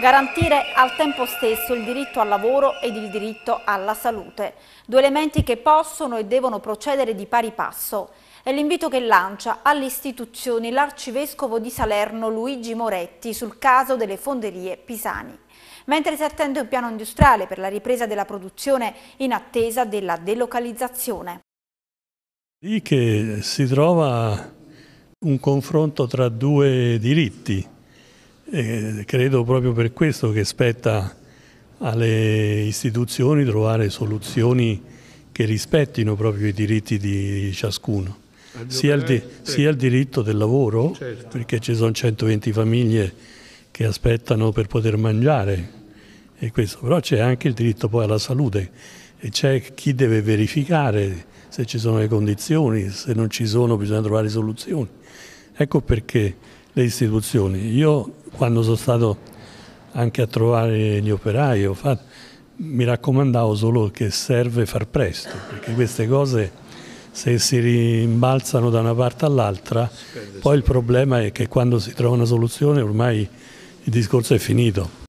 garantire al tempo stesso il diritto al lavoro ed il diritto alla salute, due elementi che possono e devono procedere di pari passo. È l'invito che lancia alle istituzioni l'arcivescovo di Salerno Luigi Moretti sul caso delle fonderie pisani. Mentre si attende un piano industriale per la ripresa della produzione in attesa della delocalizzazione. Lì che si trova un confronto tra due diritti, e credo proprio per questo che spetta alle istituzioni trovare soluzioni che rispettino proprio i diritti di ciascuno, sia il, di, eh, sia il, diritto del lavoro, certo. perché ci sono 120 famiglie che aspettano per poter mangiare, e questo, però c'è anche il diritto poi alla salute e c'è chi deve verificare se ci sono le condizioni, se non ci sono bisogna trovare soluzioni. Ecco perché le istituzioni. Io quando sono stato anche a trovare gli operai, fatto, mi raccomandavo solo che serve far presto, perché queste cose se si rimbalzano da una parte all'altra, poi il problema è che quando si trova una soluzione ormai il discorso è finito.